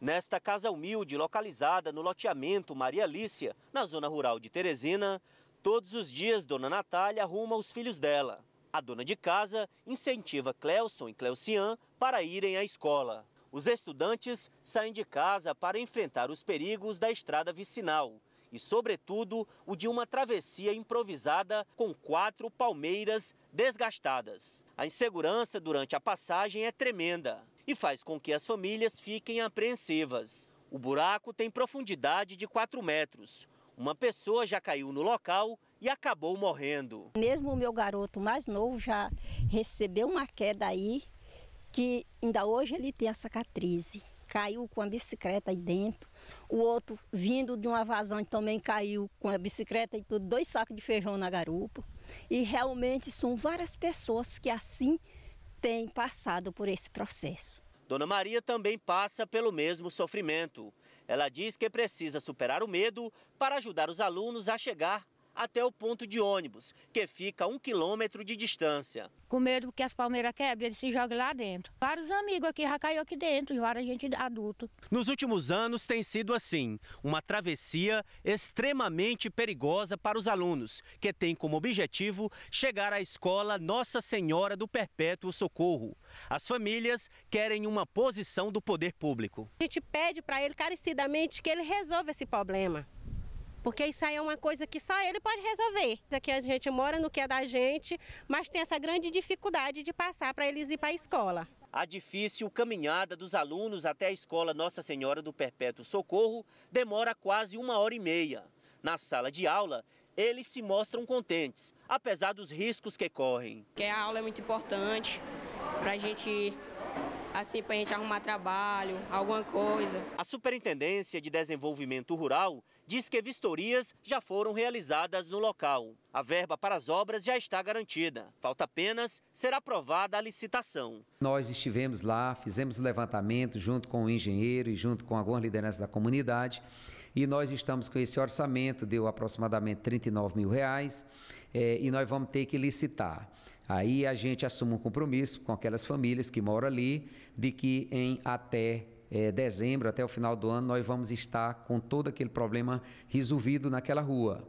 Nesta casa humilde, localizada no loteamento Maria Lícia, na zona rural de Teresina, todos os dias Dona Natália arruma os filhos dela. A dona de casa incentiva Cleuson e Cleucian para irem à escola. Os estudantes saem de casa para enfrentar os perigos da estrada vicinal e, sobretudo, o de uma travessia improvisada com quatro palmeiras desgastadas. A insegurança durante a passagem é tremenda e faz com que as famílias fiquem apreensivas. O buraco tem profundidade de 4 metros. Uma pessoa já caiu no local e acabou morrendo. Mesmo o meu garoto mais novo já recebeu uma queda aí, que ainda hoje ele tem a cicatriz. Caiu com a bicicleta aí dentro. O outro, vindo de uma vazão, também caiu com a bicicleta e tudo, dois sacos de feijão na garupa. E realmente são várias pessoas que assim têm passado por esse processo. Dona Maria também passa pelo mesmo sofrimento. Ela diz que precisa superar o medo para ajudar os alunos a chegar até o ponto de ônibus, que fica a um quilômetro de distância. Com medo que as palmeiras quebrem, ele se joga lá dentro. Vários amigos aqui já caiu aqui dentro, vários gente adulto. Nos últimos anos tem sido assim, uma travessia extremamente perigosa para os alunos, que tem como objetivo chegar à escola Nossa Senhora do Perpétuo Socorro. As famílias querem uma posição do poder público. A gente pede para ele carecidamente, que ele resolva esse problema. Porque isso aí é uma coisa que só ele pode resolver. Aqui a gente mora no que é da gente, mas tem essa grande dificuldade de passar para eles ir para a escola. A difícil caminhada dos alunos até a escola Nossa Senhora do Perpétuo Socorro demora quase uma hora e meia. Na sala de aula, eles se mostram contentes, apesar dos riscos que correm. Que a aula é muito importante para a gente assim para a gente arrumar trabalho, alguma coisa. A Superintendência de Desenvolvimento Rural diz que vistorias já foram realizadas no local. A verba para as obras já está garantida. Falta apenas ser aprovada a licitação. Nós estivemos lá, fizemos o levantamento junto com o engenheiro e junto com algumas lideranças da comunidade. E nós estamos com esse orçamento, deu aproximadamente 39 mil reais, é, e nós vamos ter que licitar. Aí a gente assume um compromisso com aquelas famílias que moram ali de que em até é, dezembro, até o final do ano, nós vamos estar com todo aquele problema resolvido naquela rua.